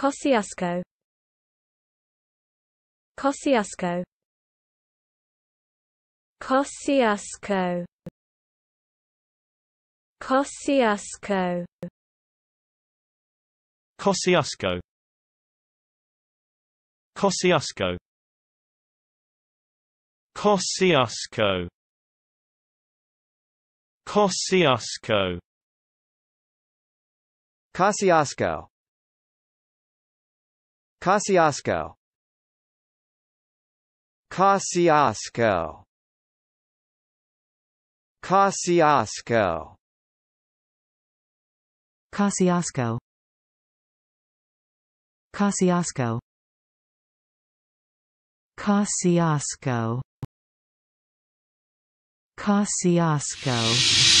Kosciuszko Kosciuszko Kosciuszko Kosciuszko Kosciuszko Kosciuszko Kosciuszko Kosciuszko Kosciuszko Kosciuszko Kosciuszko Kosciuszko Kosciuszko Kosciuszko Kosciuszko Kosciuszko